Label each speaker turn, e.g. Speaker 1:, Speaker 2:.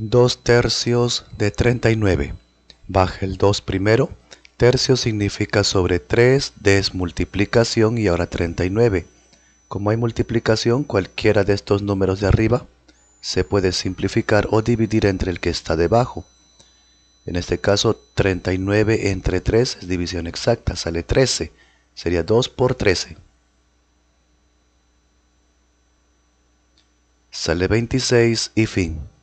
Speaker 1: 2 tercios de 39. baje el 2 primero. Tercio significa sobre 3, desmultiplicación y ahora 39. Como hay multiplicación, cualquiera de estos números de arriba se puede simplificar o dividir entre el que está debajo. En este caso, 39 entre 3 es división exacta, sale 13. Sería 2 por 13. Sale 26 y fin.